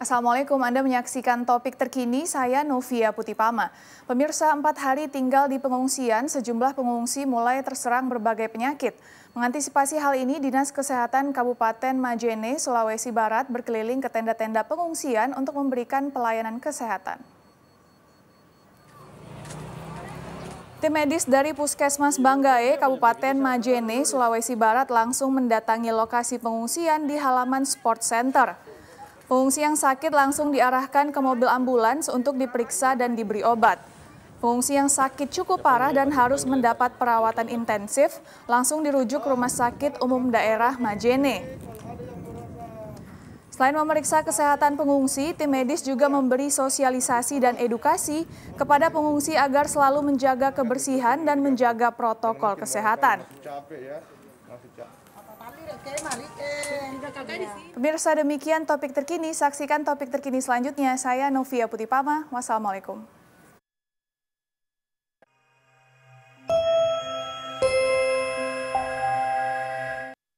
Assalamualaikum, Anda menyaksikan topik terkini saya Novia Putipama. Pemirsa empat hari tinggal di pengungsian, sejumlah pengungsi mulai terserang berbagai penyakit. Mengantisipasi hal ini, Dinas Kesehatan Kabupaten Majene, Sulawesi Barat berkeliling ke tenda-tenda pengungsian untuk memberikan pelayanan kesehatan. Tim medis dari Puskesmas Banggae, Kabupaten Majene, Sulawesi Barat langsung mendatangi lokasi pengungsian di halaman Sport Center. Pengungsi yang sakit langsung diarahkan ke mobil ambulans untuk diperiksa dan diberi obat. Pengungsi yang sakit cukup parah dan harus mendapat perawatan intensif langsung dirujuk ke Rumah Sakit Umum Daerah Majene. Selain memeriksa kesehatan pengungsi, tim medis juga memberi sosialisasi dan edukasi kepada pengungsi agar selalu menjaga kebersihan dan menjaga protokol kesehatan. Ya, Iya. Pemirsa demikian topik terkini, saksikan topik terkini selanjutnya. Saya Novia Putipama, wassalamualaikum.